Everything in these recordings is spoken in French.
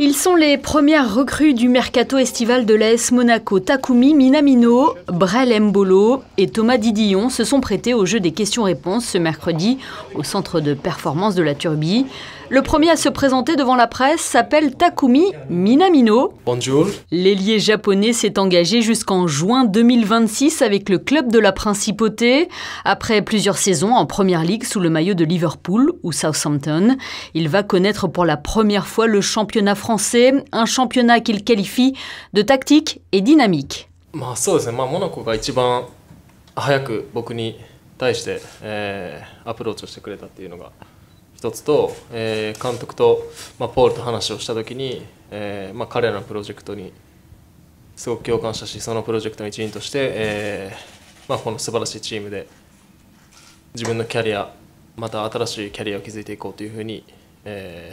Ils sont les premières recrues du mercato estival de l'AS Monaco. Takumi Minamino, Brel Mbolo et Thomas Didillon se sont prêtés au jeu des questions-réponses ce mercredi au centre de performance de la Turbie. Le premier à se présenter devant la presse s'appelle Takumi Minamino. Bonjour. L'ailier japonais s'est engagé jusqu'en juin 2026 avec le club de la Principauté. Après plusieurs saisons en première ligue sous le maillot de Liverpool ou Southampton, il va connaître pour la première fois le championnat français français, un championnat qu'il qualifie de tactique et dynamique. まあそうですね、まあ、モナコが一番早く僕に対して、えアプローチをしてくれたっていうのが一つと、え監督と、まあ、ポールと話をした時に、えまあ、彼らのプロジェクトにすごく共感したしそのプロジェクトの一員として、えーまあ、この素晴らしいチームで自分のキャリアまた新しいキャリアを築いていこうというふうに Euh,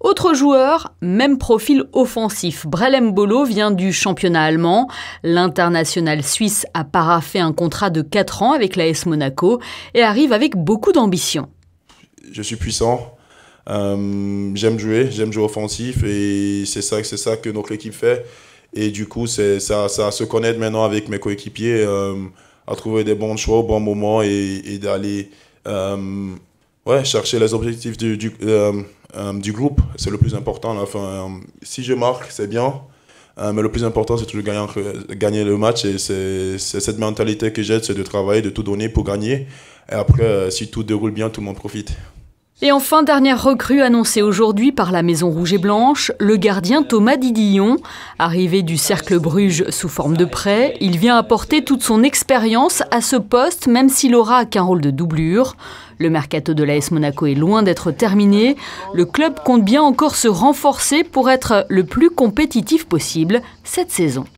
Autre joueur, même profil offensif. Brelem Bolo vient du championnat allemand. L'international suisse a paraffé un contrat de 4 ans avec l'AS Monaco et arrive avec beaucoup d'ambition. Je suis puissant. Euh, j'aime jouer, j'aime jouer offensif et c'est ça, c'est ça que notre équipe fait. Et du coup, c'est ça, ça se connaître maintenant avec mes coéquipiers, euh, à trouver des bons choix au bon moment et, d'aller Ouais, chercher les objectifs du, du, euh, euh, du groupe, c'est le plus important. Enfin, euh, si je marque, c'est bien. mais le plus important, c'est toujours gagner, gagner le match. Et c'est cette mentalité que j'ai, c'est de travailler, de tout donner pour gagner. Et après, si tout déroule bien, tout le monde profite. Et enfin, dernière recrue annoncée aujourd'hui par la Maison Rouge et Blanche, le gardien Thomas Didillon. Arrivé du Cercle Bruges sous forme de prêt, il vient apporter toute son expérience à ce poste, même s'il aura qu'un rôle de doublure. Le mercato de l'AS Monaco est loin d'être terminé. Le club compte bien encore se renforcer pour être le plus compétitif possible cette saison.